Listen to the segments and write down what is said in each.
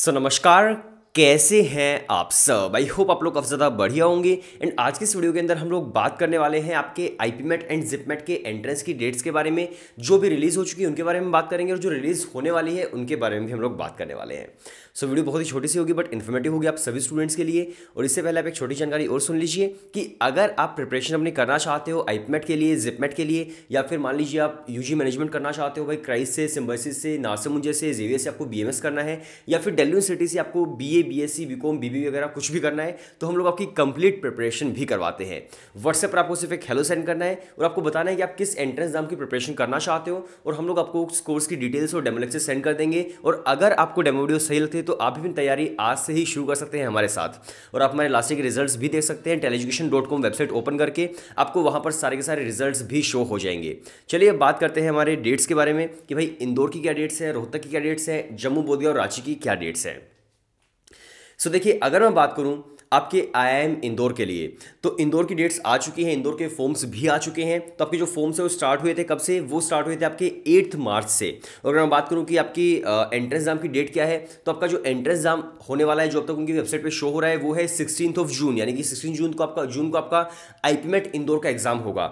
सो नमस्कार कैसे हैं आप सब आई होप आप लोग काफ़ी ज़्यादा बढ़िया होंगे एंड आज के इस वीडियो के अंदर हम लोग बात करने वाले हैं आपके मेट एंड जिपमेट के एंट्रेंस की डेट्स के बारे में जो भी रिलीज़ हो चुकी है उनके बारे में बात करेंगे और जो रिलीज़ होने वाली है उनके बारे में भी हम लोग बात करने वाले हैं सो so, वीडियो बहुत ही छोटी सी होगी बट इन्फॉर्मेटिव होगी आप सभी स्टूडेंट्स के लिए और इससे पहले आप एक छोटी जानकारी और सुन लीजिए कि अगर आप प्रिपरेशन अपनी करना चाहते हो आईपीमेट के लिए जिपमेट के लिए या फिर मान लीजिए आप जी मैनेजमेंट करना चाहते हो भाई क्राइस से सिम्बर्सिस से नारसमुंजे से जेवीएस से आपको बी करना है या फिर डेली सिटी से आपको B A B S C B B B वगैरह कुछ भी करना है तो हम लोग आपकी कंप्लीट प्रिपरेशन भी करवाते हैं व्हाट्सएप पर आपको सिर्फ एक हेलो सेंड करना है और आपको बताना है कि आप किस एंट्रेंस एग्जाम की प्रिपरेशन करना चाहते हो और हम लोग आपको उस कोर्स की डिटेल्स और डेमो सेंड कर देंगे और अगर आपको डेमो वीडियो सही लगते हैं तो आप भी तैयारी आज से ही शुरू कर सकते हैं हमारे साथ और आप हमारे लास्ट के रिजल्ट भी देख सकते हैं tell education dot com website open करके आपको वहाँ पर सारे के सारे रिजल्ट भी शो हो जाएंगे चलिए अब बात करते हैं हमारे डेट्स के बारे में कि भाई इंदौर की क्या डेट्स है रोहतक की क्या डेट्स है जम्मू बोधिया और रांची की क्या डेट्स हैं सो देखिए अगर मैं बात करूँ आपके आईआईएम इंदौर के लिए तो इंदौर की डेट्स आ चुकी हैं इंदौर के फॉर्म्स भी आ चुके हैं तो आपके जो फॉर्म्स है वो स्टार्ट हुए थे कब से वो स्टार्ट हुए थे आपके एट्थ मार्च से और अगर मैं बात करूँ कि आपकी एंट्रेंस एग्जाम की डेट क्या है तो आपका जो एंट्रेंस एग्जाम होने वाला है जो अब तक उनकी वेबसाइट पर शो हो रहा है वो है सिक्सटीन ऑफ जून यानी कि सिक्सटीन जून को आपका जून को आपका आईपीमेट इंदौर का एग्जाम होगा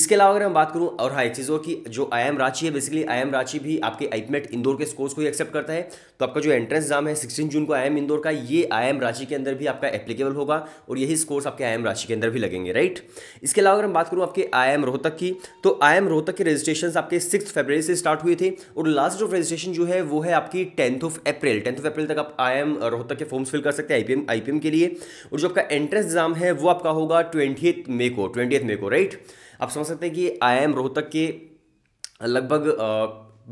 इसके अलावा अगर मैं बात करूँ और हाँ एक चीज़ और कि जो आई एम रांची है बेसिकली आई एम रांची भी आपके आईपीमेट इंदौर के स्कोर्स को ही एक्सेप्ट करता है तो आपका जो एंट्रेंस एग्जाम है सिक्सटीन जून को आई एम इंदौर का ये आई एम रांची के अंदर भी आपका एप्लीकेबल एप्लीकेबल होगा और यही स्कोर्स आपके आई राशि के अंदर भी लगेंगे राइट इसके अलावा अगर हम बात करूँ आपके आई रोहतक की तो आई रोहतक के रजिस्ट्रेशन आपके सिक्स फेबररी से स्टार्ट हुए थे और लास्ट ऑफ रजिस्ट्रेशन जो है वो है आपकी tenth of April tenth of April तक आप आई रोहतक के फॉर्म्स फिल कर सकते हैं आई पी के लिए और जो आपका एंट्रेंस एग्जाम है वो आपका होगा ट्वेंटी मे को ट्वेंटी मे को राइट आप समझ सकते हैं कि आई रोहतक के लगभग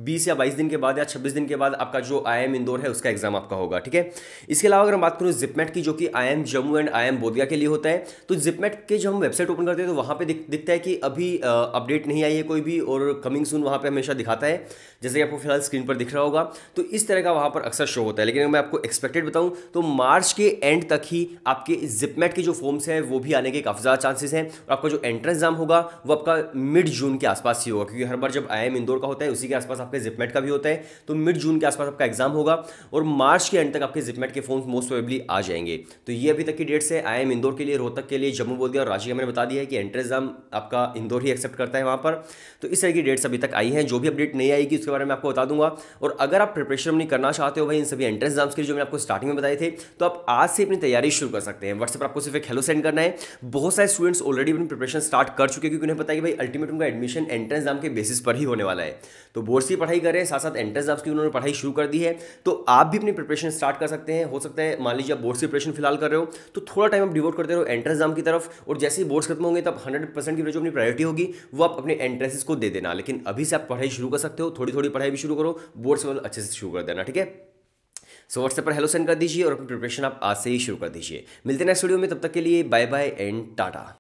बीस या बाईस दिन के बाद या छब्बीस दिन के बाद आपका जो आई एम इंदौर है उसका एग्जाम आपका होगा ठीक है इसके अलावा अगर हम बात करूँ जिपमेट की जो कि I M Jammu and I M Bodhgaya के लिए होता है तो जिपमेट के जब हम वेबसाइट ओपन करते हैं तो वहाँ पर दिख, दिखता है कि अभी अपडेट नहीं आई है कोई भी और कमिंग सून वहाँ पर हमेशा दिखाता है जैसे कि आपको फिलहाल स्क्रीन पर दिख रहा होगा तो इस तरह का वहाँ पर अक्सर शो होता है लेकिन अगर मैं आपको एक्सपेक्टेड बताऊँ तो मार्च के एंड तक ही आपके जिपमेट के जो फॉर्म्स हैं वो भी आने के काफ़ी ज़्यादा चांसेस हैं और आपका जो एंट्रेंस एग्जाम होगा वो आपका मिड जून के आसपास ही होगा क्योंकि हर बार जब आई एम इंदौर का होता है उसी के आसपास आपके जिपमेट का भी होता है तो मिड जून के आसपास आपका एग्जाम होगा और मार्च के एंड तक आपके जिपमेट के फोन मोस्ट प्रोबेबली आ जाएंगे तो ये अभी तक की डेट्स है आई एम इंदौर के लिए रोहतक के लिए जम्मू बोल दिया और रांची का मैंने बता दिया है कि एंट्रेंस एग्जाम आपका इंदौर ही एक्सेप्ट करता है वहाँ पर तो इस तरह की डेट्स अभी तक आई हैं जो भी अपडेट नहीं आएगी उसके बारे में आपको बता दूंगा और अगर आप प्रिपरेशन अपनी करना चाहते हो भाई इन सभी एंट्रेंस एग्जाम्स के लिए जो मैंने आपको स्टार्टिंग में बताए थे तो आप आज से अपनी तैयारी शुरू कर सकते हैं व्हाट्सएप आपको सिर्फ एक हेलो सेंड करना है बहुत सारे स्टूडेंट्स ऑलरेडी अपनी प्रिपरेशन स्टार्ट कर चुके हैं क्योंकि उन्हें पता है कि भाई अल्टीमेट उनका एडमिशन एंट्रेंस एग्जाम के बेसिस पर ही होने वाला है तो बोर्ड की पढ़ाई कर रहे हैं साथ साथ एंट्रेंस एग्जाम्स की उन्होंने पढ़ाई शुरू कर दी है तो आप भी अपनी प्रिपरेशन स्टार्ट कर सकते हैं हो सकता है मान लीजिए आप बोर्ड्स की प्रिपरेशन फिलहाल कर रहे हो तो थोड़ा टाइम आप डिवोट करते रहो एंट्रेंस एग्जाम की तरफ और जैसे ही बोर्ड्स खत्म होंगे तब हंड्रेड परसेंट की जो अपनी प्रायोरिटी होगी वो आप अपने एंट्रेंसेस को दे देना लेकिन अभी से आप पढ़ाई शुरू कर सकते हो थोड़ी थोड़ी पढ़ाई भी शुरू करो बोर्ड्स वाले मतलब अच्छे से शुरू कर देना ठीक है सो व्हाट्सएप पर हेलो सेंड कर दीजिए और अपनी प्रिपरेशन आप आज से ही शुरू कर दीजिए मिलते हैं नेक्स्ट वीडियो में तब तक के लिए बाय बाय एंड टाटा